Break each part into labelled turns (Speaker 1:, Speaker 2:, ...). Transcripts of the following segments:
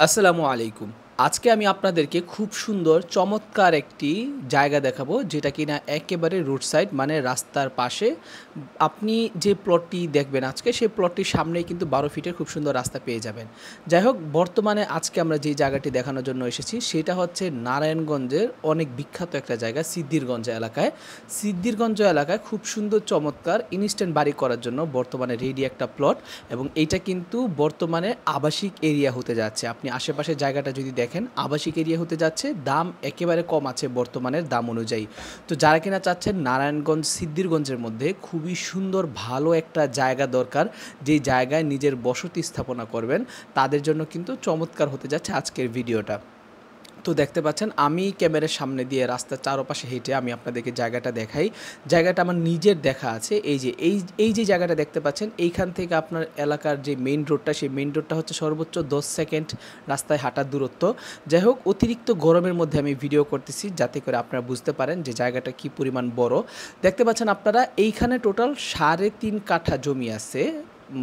Speaker 1: السلام عليكم আজকে আমি আপনাদেরকে খুব সুন্দর চমৎকার একটি জায়গা দেখাবো যেটা কিনা একেবারে রোড সাইড মানে রাস্তার পাশে আপনি যে প্লটটি দেখবেন আজকে সেই প্লটটির সামনেই কিন্তু বারো ফিটের খুব সুন্দর রাস্তা পেয়ে যাবেন যাই হোক বর্তমানে আজকে আমরা যে জায়গাটি দেখানোর জন্য এসেছি সেটা হচ্ছে নারায়ণগঞ্জের অনেক বিখ্যাত একটা জায়গা সিদ্ধিরগঞ্জ এলাকায় সিদ্ধিরগঞ্জ এলাকায় খুব সুন্দর চমৎকার ইনস্ট্যান্ট বাড়ি করার জন্য বর্তমানে রেডি একটা প্লট এবং এইটা কিন্তু বর্তমানে আবাসিক এরিয়া হতে যাচ্ছে আপনি আশেপাশের জায়গাটা যদি দেখেন দেখেন আবাসিক এরিয়া হতে যাচ্ছে দাম একেবারে কম আছে বর্তমানের দাম অনুযায়ী তো যারা কিনা চাচ্ছেন নারায়ণগঞ্জ সিদ্দিরগঞ্জের মধ্যে খুবই সুন্দর ভালো একটা জায়গা দরকার যে জায়গায় নিজের বসতি স্থাপনা করবেন তাদের জন্য কিন্তু চমৎকার হতে যাচ্ছে আজকের ভিডিওটা তো দেখতে পাচ্ছেন আমি ক্যামেরার সামনে দিয়ে রাস্তার চারপাশে হেঁটে আমি আপনাদেরকে জায়গাটা দেখাই জায়গাটা আমার নিজের দেখা আছে এই যে এই এই যে জায়গাটা দেখতে পাচ্ছেন এইখান থেকে আপনার এলাকার যে মেইন রোডটা সেই মেইন রোডটা হচ্ছে সর্বোচ্চ দশ সেকেন্ড রাস্তায় হাঁটার দূরত্ব যাই হোক অতিরিক্ত গরমের মধ্যে আমি ভিডিও করতেছি যাতে করে আপনারা বুঝতে পারেন যে জায়গাটা কি পরিমাণ বড় দেখতে পাচ্ছেন আপনারা এইখানে টোটাল সাড়ে তিন কাঠা জমি আছে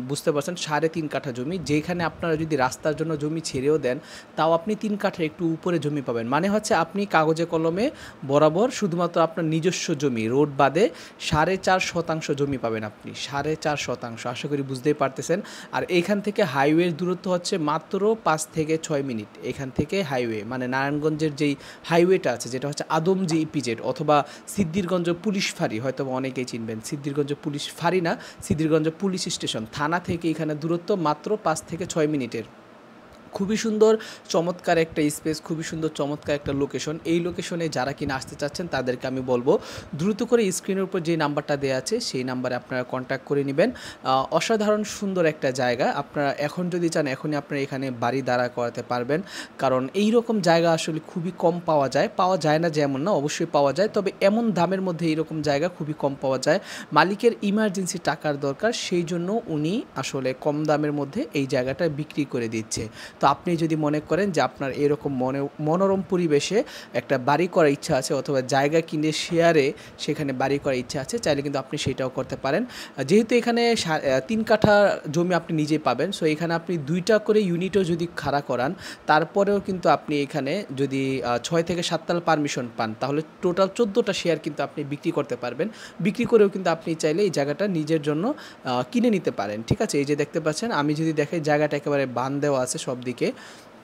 Speaker 1: বুঝতে পারছেন সাড়ে তিন কাঠা জমি যেখানে আপনারা যদি রাস্তার জন্য জমি ছেড়েও দেন তাও আপনি তিন কাঠা একটু উপরে জমি পাবেন মানে হচ্ছে আপনি কাগজে কলমে বরাবর শুধুমাত্র আপনার নিজস্ব জমি রোড বাদে সাড়ে চার শতাংশ জমি পাবেন আপনি সাড়ে চার শতাংশ আশা করি বুঝতেই পারতেছেন আর এইখান থেকে হাইওয়ের দূরত্ব হচ্ছে মাত্র পাঁচ থেকে ছয় মিনিট এখান থেকে হাইওয়ে মানে নারায়ণগঞ্জের যেই হাইওয়েটা আছে যেটা হচ্ছে আদম যে ইপিজেড e অথবা সিদ্দিরগঞ্জ পুলিশ ফাঁড়ি হয়তো অনেকেই চিনবেন সিদ্দিরগঞ্জ পুলিশ ফাঁড়ি না সিদ্দিরগঞ্জ পুলিশ স্টেশন থানা থেকে এখানে দূরত্ব মাত্র পাঁচ থেকে ছয় মিনিটের খুবই সুন্দর চমৎকার একটা স্পেস খুবই সুন্দর চমৎকার একটা লোকেশন এই লোকেশনে যারা কিনা আসতে চাচ্ছেন তাদেরকে আমি বলবো দ্রুত করে স্ক্রিনের উপর যে নাম্বারটা দেওয়া আছে সেই নাম্বারে আপনারা কন্ট্যাক্ট করে নেবেন অসাধারণ সুন্দর একটা জায়গা আপনারা এখন যদি চান এখনই আপনারা এখানে বাড়ি দাঁড়া করাতে পারবেন কারণ এই রকম জায়গা আসলে খুবই কম পাওয়া যায় পাওয়া যায় না যেমন না অবশ্যই পাওয়া যায় তবে এমন দামের মধ্যে এইরকম জায়গা খুবই কম পাওয়া যায় মালিকের ইমার্জেন্সি টাকার দরকার সেই জন্য উনি আসলে কম দামের মধ্যে এই জায়গাটা বিক্রি করে দিচ্ছে তো আপনি যদি মনে করেন যে আপনার এরকম মনে মনোরম পরিবেশে একটা বাড়ি করার ইচ্ছা আছে অথবা জায়গা কিনে শেয়ারে সেখানে বাড়ি করার ইচ্ছা আছে চাইলে কিন্তু আপনি সেটাও করতে পারেন যেহেতু এখানে তিন কাঠা জমি আপনি নিজে পাবেন সো এখানে আপনি দুইটা করে ইউনিটও যদি খাড়া করান তারপরেও কিন্তু আপনি এখানে যদি ছয় থেকে সাততাল পারমিশন পান তাহলে টোটাল চোদ্দোটা শেয়ার কিন্তু আপনি বিক্রি করতে পারবেন বিক্রি করেও কিন্তু আপনি চাইলে এই জায়গাটা নিজের জন্য কিনে নিতে পারেন ঠিক আছে এই যে দেখতে পাচ্ছেন আমি যদি দেখে জায়গাটা একেবারে বান দেওয়া আছে সব দিকে के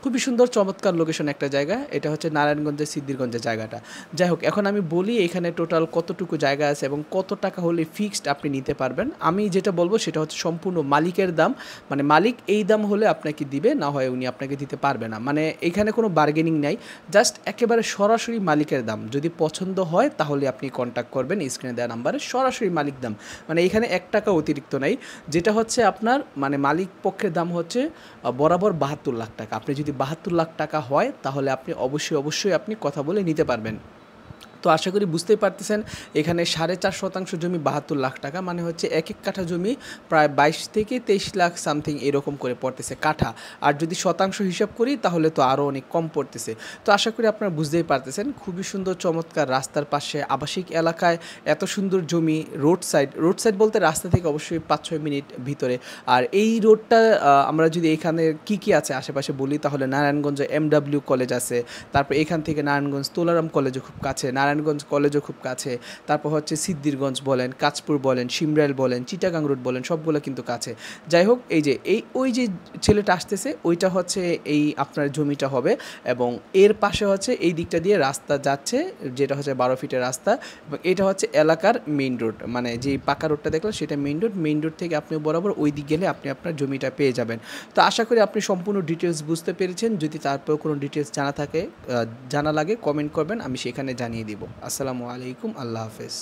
Speaker 1: খুবই সুন্দর চমৎকার লোকেশন একটা জায়গা এটা হচ্ছে নারায়ণগঞ্জের সিদ্ধিরগঞ্জের জায়গাটা যাই হোক এখন আমি বলি এখানে টোটাল কতটুকু জায়গা আছে এবং কত টাকা হলে ফিক্সড আপনি নিতে পারবেন আমি যেটা বলবো সেটা হচ্ছে সম্পূর্ণ মালিকের দাম মানে মালিক এই দাম হলে আপনাকে দিবে না হয় উনি আপনাকে দিতে পারবে না মানে এখানে কোনো বার্গেনিং নাই জাস্ট একেবারে সরাসরি মালিকের দাম যদি পছন্দ হয় তাহলে আপনি কন্ট্যাক্ট করবেন স্ক্রিনে দেওয়া নাম্বারে সরাসরি মালিক দাম মানে এখানে এক টাকা অতিরিক্ত নাই যেটা হচ্ছে আপনার মানে মালিক পক্ষের দাম হচ্ছে বরাবর বাহাত্তর লাখ টাকা আপনি যদি বাহাত্তর লাখ টাকা হয় তাহলে আপনি অবশ্যই অবশ্যই আপনি কথা বলে নিতে পারবেন তো আশা করি বুঝতেই পারতেছেন এখানে সাড়ে চার শতাংশ জমি বাহাত্তর লাখ টাকা মানে হচ্ছে এক এক কাঠা জমি প্রায় বাইশ থেকে তেইশ লাখ সামথিং এরকম করে পড়তেছে কাঠা আর যদি শতাংশ হিসাব করি তাহলে তো আরও অনেক কম পড়তেছে তো আশা করি আপনারা বুঝতেই পারতেছেন খুবই সুন্দর চমৎকার রাস্তার পাশে আবাসিক এলাকায় এত সুন্দর জমি রোড সাইড রোড সাইড বলতে রাস্তা থেকে অবশ্যই পাঁচ ছয় মিনিট ভিতরে আর এই রোডটা আমরা যদি এখানে কি কি আছে আশেপাশে বলি তাহলে নারায়ণগঞ্জ এমডাব্লিউ কলেজ আছে তারপর এখান থেকে নারায়ণগঞ্জ তোলারাম কলেজও খুব কাছে না নারায়ণগঞ্জ কলেজও খুব কাছে তারপর হচ্ছে সিদ্দিরগঞ্জ বলেন কাঁচপুর বলেন সিমরাইল বলেন চিটাগাং রোড বলেন সবগুলো কিন্তু কাছে যাই হোক এই যে এই ওই যে ছেলেটা আসতেছে ওইটা হচ্ছে এই আপনার জমিটা হবে এবং এর পাশে হচ্ছে এই দিকটা দিয়ে রাস্তা যাচ্ছে যেটা হচ্ছে বারো ফিটের রাস্তা এবং এটা হচ্ছে এলাকার মেইন রোড মানে যে পাকা রোডটা দেখলাম সেটা মেইন রোড মেইন রোড থেকে আপনি বরাবর ওই দিক গেলে আপনি আপনার জমিটা পেয়ে যাবেন তো আশা করি আপনি সম্পূর্ণ ডিটেলস বুঝতে পেরেছেন যদি তারপর কোনো ডিটেলস জানা থাকে জানা লাগে কমেন্ট করবেন আমি সেখানে জানিয়ে দিব দিব আসসালামু আলাইকুম আল্লাহ হাফেজ